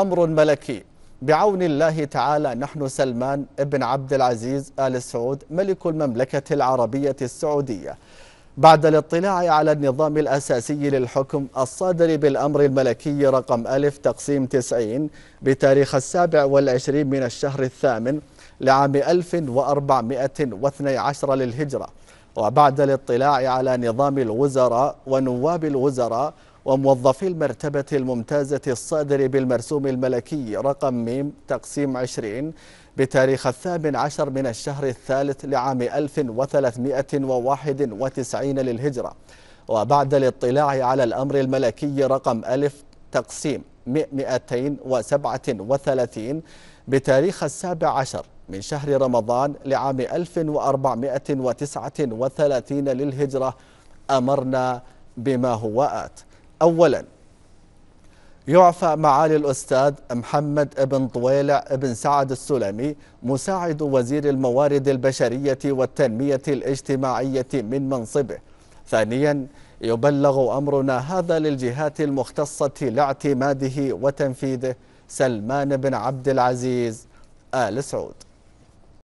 أمر ملكي بعون الله تعالى نحن سلمان بن عبد العزيز آل سعود ملك المملكة العربية السعودية بعد الاطلاع على النظام الأساسي للحكم الصادر بالأمر الملكي رقم ألف تقسيم 90 بتاريخ السابع والعشرين من الشهر الثامن لعام 1412 للهجرة وبعد الاطلاع على نظام الوزراء ونواب الوزراء وموظفي المرتبة الممتازة الصادر بالمرسوم الملكي رقم ميم تقسيم 20 بتاريخ الثامن عشر من الشهر الثالث لعام 1391 للهجرة وبعد الاطلاع على الأمر الملكي رقم ألف تقسيم 237 بتاريخ السابع عشر من شهر رمضان لعام 1439 للهجرة أمرنا بما هو آت أولا يعفى معالي الأستاذ محمد بن طويلع بن سعد السلمي مساعد وزير الموارد البشرية والتنمية الاجتماعية من منصبه ثانيا يبلغ أمرنا هذا للجهات المختصة لاعتماده وتنفيذه سلمان بن عبد العزيز آل سعود